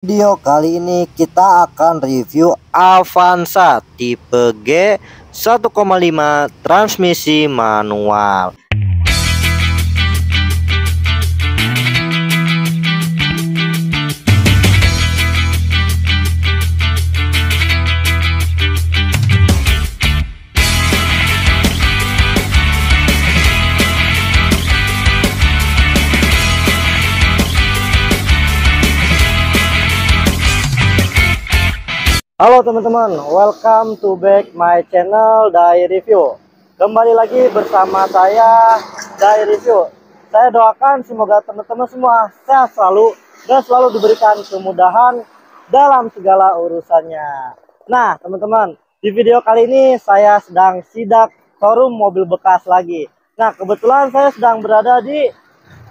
video kali ini kita akan review Avanza tipe G 1,5 transmisi manual Halo teman-teman, welcome to back my channel Dai Review. Kembali lagi bersama saya Dai Review. Saya doakan semoga teman-teman semua sehat selalu dan selalu diberikan kemudahan dalam segala urusannya. Nah, teman-teman, di video kali ini saya sedang sidak showroom mobil bekas lagi. Nah, kebetulan saya sedang berada di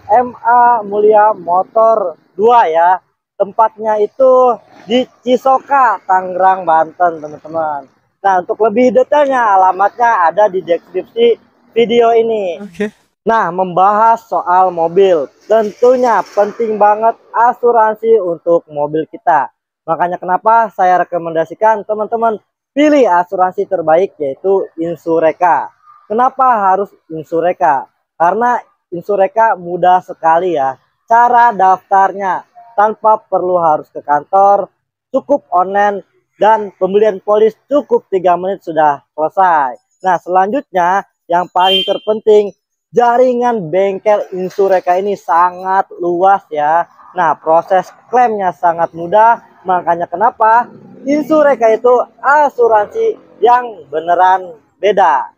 MA Mulia Motor 2 ya. Tempatnya itu di Cisoka, Tangerang, Banten, teman-teman. Nah, untuk lebih detailnya alamatnya ada di deskripsi video ini. Oke. Okay. Nah, membahas soal mobil, tentunya penting banget asuransi untuk mobil kita. Makanya kenapa saya rekomendasikan teman-teman pilih asuransi terbaik yaitu Insureka. Kenapa harus Insureka? Karena Insureka mudah sekali ya. Cara daftarnya tanpa perlu harus ke kantor, cukup online dan pembelian polis cukup 3 menit sudah selesai. Nah, selanjutnya yang paling terpenting, jaringan bengkel Insureka ini sangat luas ya. Nah, proses klaimnya sangat mudah, makanya kenapa Insureka itu asuransi yang beneran beda.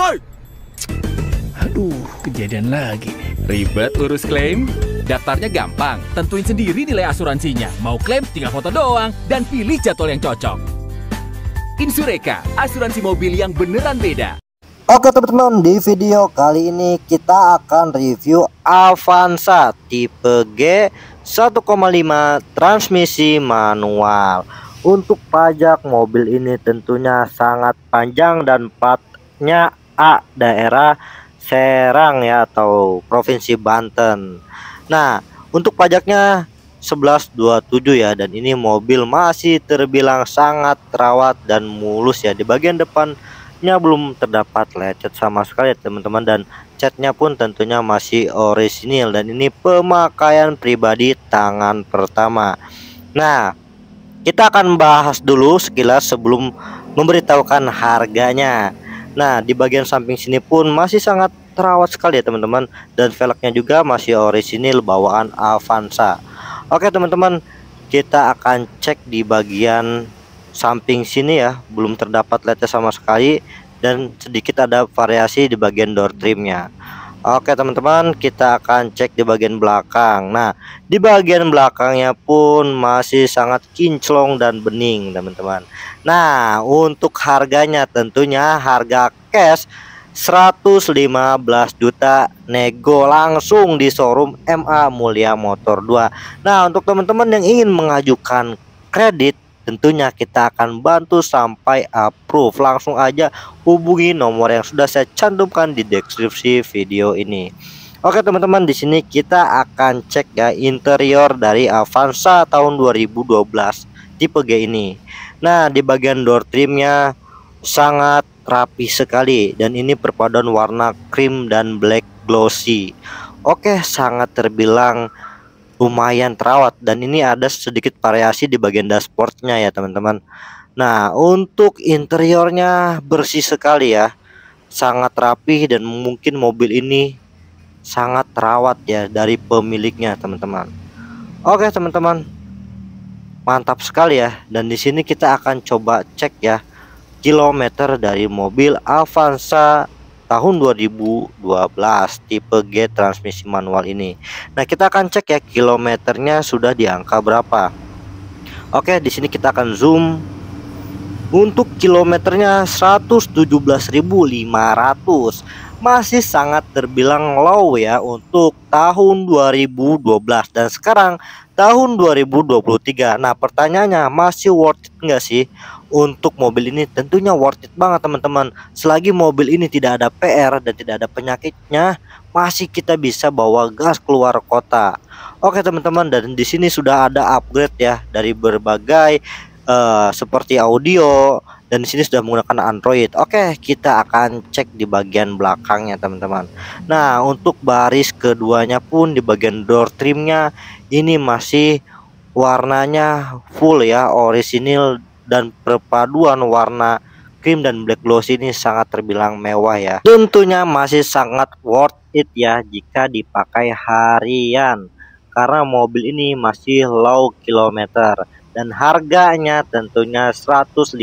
Woi! Aduh, kejadian lagi. Ribet urus klaim? Daftarnya gampang, tentuin sendiri nilai asuransinya. Mau klaim tinggal foto doang dan pilih jadwal yang cocok. Insureka, asuransi mobil yang beneran beda. Oke teman-teman, di video kali ini kita akan review Avanza tipe G 1,5 transmisi manual. Untuk pajak mobil ini tentunya sangat panjang dan partnya A daerah Serang ya atau Provinsi Banten. Nah, untuk pajaknya 1127 ya dan ini mobil masih terbilang sangat terawat dan mulus ya di bagian depannya belum terdapat lecet sama sekali ya teman-teman dan catnya pun tentunya masih orisinil dan ini pemakaian pribadi tangan pertama nah kita akan bahas dulu sekilas sebelum memberitahukan harganya Nah, di bagian samping sini pun masih sangat terawat sekali ya teman-teman dan velgnya juga masih orisinil bawaan Avanza. Oke teman-teman, kita akan cek di bagian samping sini ya, belum terdapat latnya sama sekali dan sedikit ada variasi di bagian door trimnya. Oke teman-teman kita akan cek di bagian belakang Nah di bagian belakangnya pun masih sangat kinclong dan bening teman-teman Nah untuk harganya tentunya harga cash 115 juta nego langsung di showroom MA Mulia Motor 2 Nah untuk teman-teman yang ingin mengajukan kredit Tentunya kita akan bantu sampai approve. Langsung aja hubungi nomor yang sudah saya cantumkan di deskripsi video ini. Oke teman-teman, di sini kita akan cek ya interior dari Avanza tahun 2012 tipe G ini. Nah, di bagian door trimnya sangat rapi sekali dan ini perpaduan warna krim dan black glossy. Oke, sangat terbilang lumayan terawat dan ini ada sedikit variasi di bagian dashboardnya ya teman-teman Nah untuk interiornya bersih sekali ya sangat rapi dan mungkin mobil ini sangat terawat ya dari pemiliknya teman-teman Oke teman-teman mantap sekali ya dan di sini kita akan coba cek ya kilometer dari mobil Avanza tahun 2012 tipe G transmisi manual ini. Nah, kita akan cek ya kilometernya sudah di angka berapa. Oke, di sini kita akan zoom untuk kilometernya 117.500 masih sangat terbilang low ya untuk tahun 2012 dan sekarang tahun 2023. Nah pertanyaannya masih worth it nggak sih untuk mobil ini? Tentunya worth it banget teman-teman. Selagi mobil ini tidak ada PR dan tidak ada penyakitnya, masih kita bisa bawa gas keluar kota. Oke teman-teman dan di sini sudah ada upgrade ya dari berbagai uh, seperti audio dan di sini sudah menggunakan Android. Oke, kita akan cek di bagian belakangnya, teman-teman. Nah, untuk baris keduanya pun di bagian door trimnya ini masih warnanya full ya, orisinil dan perpaduan warna cream dan black gloss ini sangat terbilang mewah ya. Tentunya masih sangat worth it ya jika dipakai harian karena mobil ini masih low kilometer dan harganya tentunya 115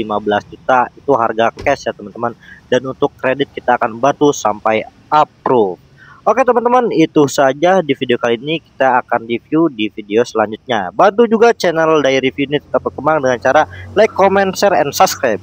juta itu harga cash ya teman-teman dan untuk kredit kita akan batu sampai approve Oke teman-teman itu saja di video kali ini kita akan review di video selanjutnya bantu juga channel dari review ini tetap berkembang dengan cara like comment share and subscribe